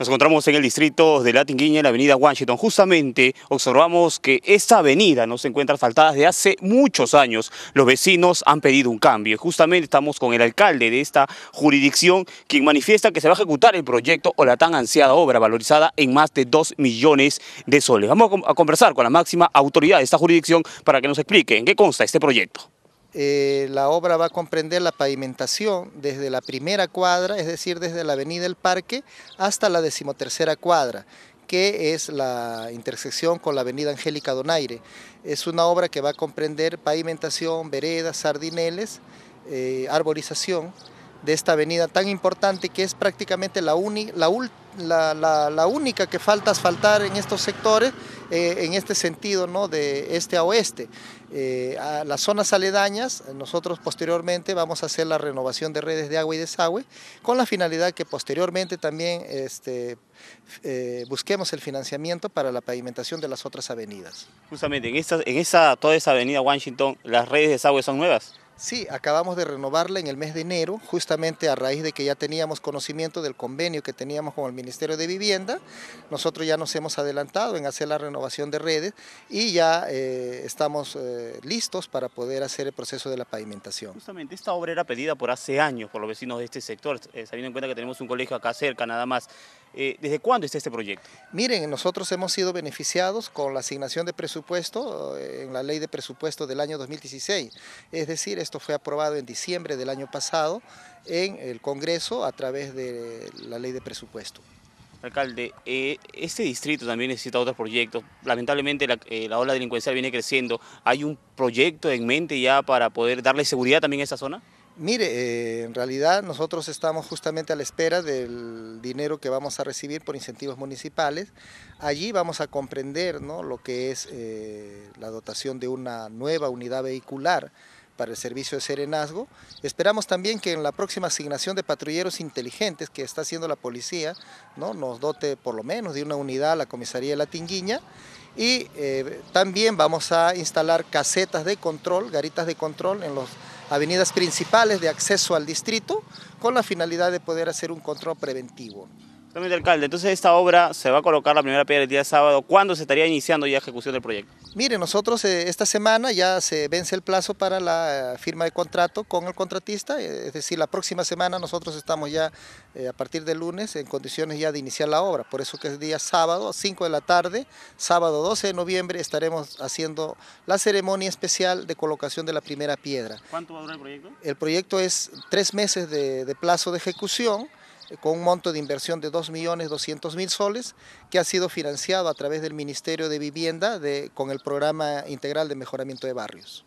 Nos encontramos en el distrito de La en la avenida Washington. Justamente observamos que esta avenida no se encuentra asfaltada desde hace muchos años. Los vecinos han pedido un cambio. Justamente estamos con el alcalde de esta jurisdicción, quien manifiesta que se va a ejecutar el proyecto o la tan ansiada obra valorizada en más de 2 millones de soles. Vamos a conversar con la máxima autoridad de esta jurisdicción para que nos explique en qué consta este proyecto. Eh, la obra va a comprender la pavimentación desde la primera cuadra, es decir, desde la avenida El Parque hasta la decimotercera cuadra, que es la intersección con la avenida Angélica Donaire. Es una obra que va a comprender pavimentación, veredas, sardineles, eh, arborización, de esta avenida tan importante que es prácticamente la, la, única que falta asfaltar en estos sectores, eh, en este sentido, ¿no? de este a oeste. Eh, las zonas aledañas, nosotros posteriormente vamos a hacer la renovación de redes de agua y desagüe, con la finalidad que posteriormente también este, eh, busquemos el financiamiento para la pavimentación de las otras avenidas. Justamente, en, en esa, toda esa avenida Washington, ¿las redes de desagüe son nuevas? Sí, acabamos de renovarla en el mes de enero, justamente a raíz de que ya teníamos conocimiento del convenio que teníamos con el Ministerio de Vivienda. Nosotros ya nos hemos adelantado en hacer la renovación de redes y ya eh, estamos eh, listos para poder hacer el proceso de la pavimentación. Justamente, esta obra era pedida por hace años por los vecinos de este sector, eh, sabiendo en cuenta que tenemos un colegio acá cerca nada más. Eh, ¿Desde cuándo está este proyecto? Miren, nosotros hemos sido beneficiados con la asignación de presupuesto eh, en la ley de presupuesto del año 2016. Es decir, esto fue aprobado en diciembre del año pasado en el Congreso a través de la ley de presupuesto. Alcalde, eh, este distrito también necesita otros proyectos. Lamentablemente la, la, ola delincuencial viene creciendo. ¿Hay un proyecto en mente ya para poder darle seguridad también a esa zona? Mire, eh, en realidad nosotros estamos justamente a la espera del dinero que vamos a recibir por incentivos municipales. Allí vamos a comprender ¿no? lo que es eh, la dotación de una nueva unidad vehicular para el servicio de serenazgo. Esperamos también que en la próxima asignación de patrulleros inteligentes que está haciendo la policía, ¿no? nos dote por lo menos de una unidad a la comisaría de la Tinguiña y eh, también vamos a instalar casetas de control, garitas de control en los avenidas principales de acceso al distrito con la finalidad de poder hacer un control preventivo alcalde. Entonces, esta obra se va a colocar la primera piedra el día sábado. ¿Cuándo se estaría iniciando ya ejecución del proyecto? Mire, nosotros eh, esta semana ya se vence el plazo para la eh, firma de contrato con el contratista, eh, es decir, la próxima semana nosotros estamos ya a partir de lunes en condiciones ya de iniciar la obra. Por eso que es día sábado, 5 de la tarde, sábado 12 de noviembre estaremos haciendo la ceremonia especial de colocación de la primera piedra. ¿Cuánto va a durar el proyecto? El proyecto es tres meses de plazo de ejecución con un monto de inversión de 2.200.000 soles que ha sido financiado a través del Ministerio de Vivienda con el Programa Integral de Mejoramiento de Barrios.